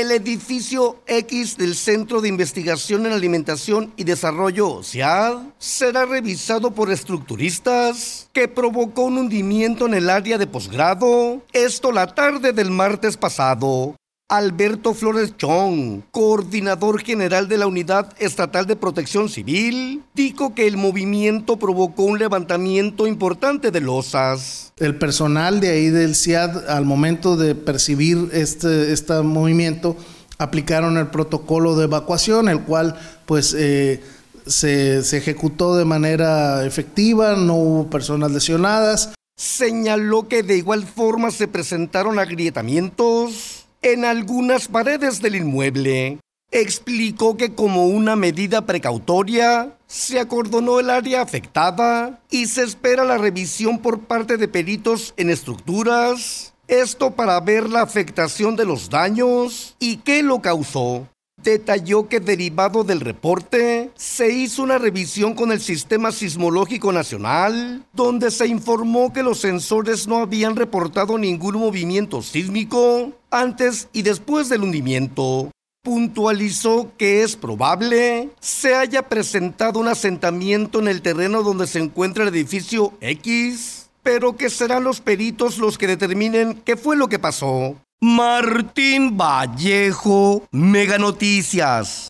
el edificio X del Centro de Investigación en Alimentación y Desarrollo, CIAD, será revisado por estructuristas que provocó un hundimiento en el área de posgrado, esto la tarde del martes pasado, Alberto Flores Chong, coordinador general de la Unidad Estatal de Protección Civil, dijo que el movimiento provocó un levantamiento importante de losas. El personal de ahí del CIAD, al momento de percibir este, este movimiento, aplicaron el protocolo de evacuación, el cual pues eh, se, se ejecutó de manera efectiva, no hubo personas lesionadas. Señaló que de igual forma se presentaron agrietamientos en algunas paredes del inmueble. Explicó que como una medida precautoria, se acordonó el área afectada y se espera la revisión por parte de peritos en estructuras, esto para ver la afectación de los daños y qué lo causó. Detalló que derivado del reporte se hizo una revisión con el Sistema Sismológico Nacional, donde se informó que los sensores no habían reportado ningún movimiento sísmico antes y después del hundimiento, puntualizó que es probable se haya presentado un asentamiento en el terreno donde se encuentra el edificio X, pero que serán los peritos los que determinen qué fue lo que pasó. Martín Vallejo, Mega Noticias.